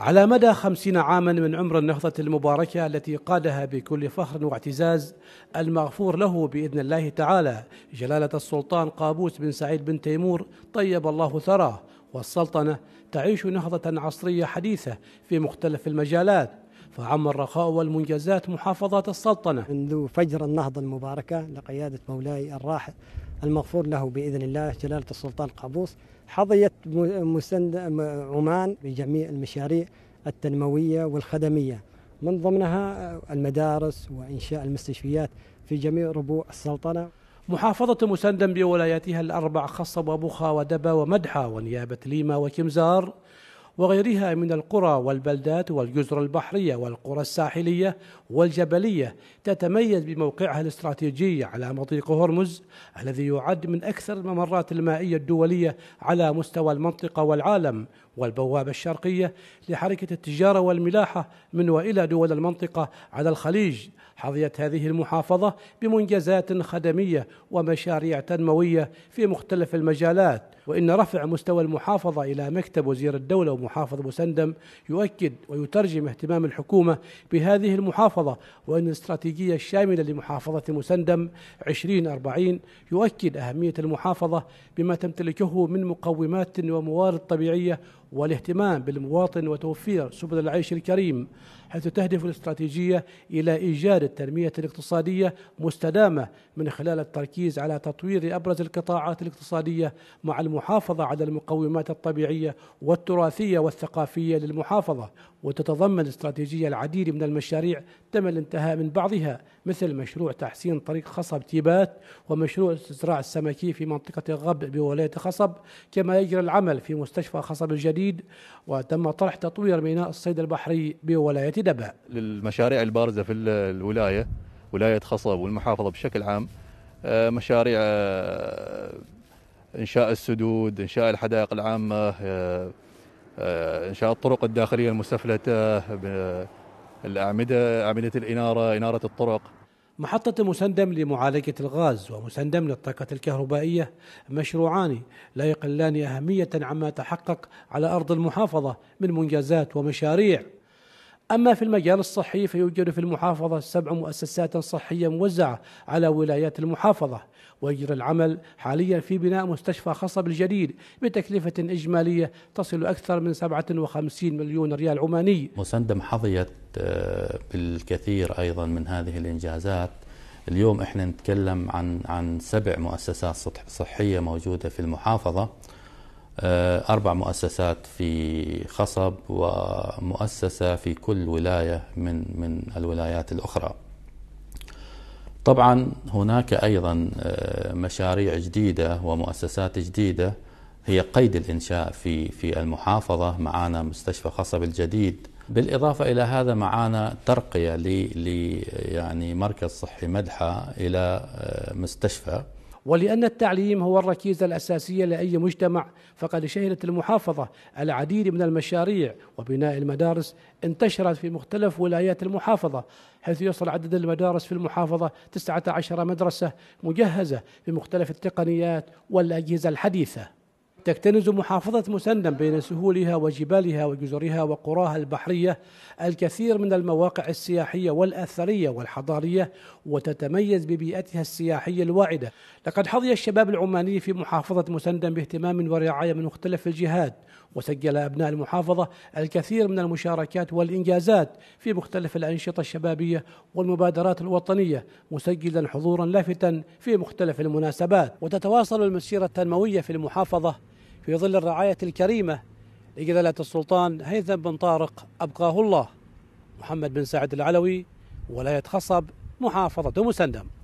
على مدى خمسين عاما من عمر النهضة المباركة التي قادها بكل فخر واعتزاز المغفور له بإذن الله تعالى جلالة السلطان قابوس بن سعيد بن تيمور طيب الله ثراه والسلطنة تعيش نهضة عصرية حديثة في مختلف المجالات فعم الرخاء والمنجزات محافظات السلطنة منذ فجر النهضة المباركة لقيادة مولاي الراحل المغفور له باذن الله جلاله السلطان قابوس حظيت مسند عمان بجميع المشاريع التنمويه والخدميه من ضمنها آه، المدارس وانشاء المستشفيات في جميع ربوع السلطنه محافظة مسندم بولاياتها الأربع خصب وبخا ودبا ومدحا ونيابة ليما وكمزار وغيرها من القرى والبلدات والجزر البحرية والقرى الساحلية والجبلية تتميز بموقعها الاستراتيجي على مضيق هرمز الذي يعد من أكثر الممرات المائية الدولية على مستوى المنطقة والعالم والبوابة الشرقية لحركة التجارة والملاحة من وإلى دول المنطقة على الخليج حظيت هذه المحافظة بمنجزات خدمية ومشاريع تنموية في مختلف المجالات وإن رفع مستوى المحافظة إلى مكتب وزير الدولة ومحافظ مسندم يؤكد ويترجم اهتمام الحكومة بهذه المحافظة وإن الاستراتيجية الشاملة لمحافظة مسندم 2040 يؤكد أهمية المحافظة بما تمتلكه من مقومات وموارد طبيعية والاهتمام بالمواطن وتوفير سبل العيش الكريم حيث تهدف الاستراتيجية إلى إيجاد التنمية الاقتصادية مستدامة من خلال التركيز على تطوير أبرز القطاعات الاقتصادية مع المحافظة على المقومات الطبيعية والتراثية والثقافية للمحافظة وتتضمن الاستراتيجية العديد من المشاريع تم الانتهاء من بعضها مثل مشروع تحسين طريق خصب تيبات ومشروع استزراع السمكي في منطقة الغب بولاية خصب كما يجري العمل في مستشفى خصب الجديد جديد وتم طرح تطوير ميناء الصيد البحري بولاية دبا للمشاريع البارزة في الولاية ولاية خصب والمحافظة بشكل عام آه، مشاريع آه، إنشاء السدود إنشاء الحدائق العامة آه، إنشاء الطرق الداخلية المسفلتة الأعمدة أعمدة الإنارة إنارة الطرق محطة مسندم لمعالجة الغاز ومسندم للطاقة الكهربائية مشروعان لا يقلان أهمية عما تحقق على أرض المحافظة من منجزات ومشاريع أما في المجال الصحي فيوجد في المحافظة سبع مؤسسات صحية موزعة على ولايات المحافظة ويجري العمل حاليا في بناء مستشفى خصب الجديد بتكلفة إجمالية تصل أكثر من 57 مليون ريال عماني مسندم حظيت آه، بالكثير أيضا من هذه الإنجازات اليوم احنا نتكلم عن عن سبع مؤسسات صحيه موجوده في المحافظه آه، أربع مؤسسات في خصب ومؤسسة في كل ولاية من من الولايات الأخرى. طبعا هناك أيضا آه، مشاريع جديدة ومؤسسات جديدة هي قيد الإنشاء في في المحافظة معانا مستشفى خصب الجديد بالإضافة إلى هذا معانا ترقية ل يعني مركز صحي مدحة إلى آه، مستشفى ولأن التعليم هو الركيزة الأساسية لأي مجتمع فقد شهدت المحافظة العديد من المشاريع وبناء المدارس انتشرت في مختلف ولايات المحافظة حيث يصل عدد المدارس في المحافظة 19 مدرسة مجهزة بمختلف التقنيات والأجهزة الحديثة تكتنز محافظة مسندم بين سهولها وجبالها وجزرها وقراها البحرية الكثير من المواقع السياحية والأثرية والحضارية وتتميز ببيئتها السياحية الواعدة لقد حظي الشباب العماني في محافظة مسندم باهتمام ورعاية من مختلف الجهات وسجل أبناء المحافظة الكثير من المشاركات والإنجازات في مختلف الأنشطة الشبابية والمبادرات الوطنية مسجلا حضورا لافتا في مختلف المناسبات وتتواصل المسيرة التنموية في المحافظة في ظل الرعاية الكريمة لجلالة السلطان هيثم بن طارق أبقاه الله محمد بن سعد العلوي ولاية خصب محافظة مسندم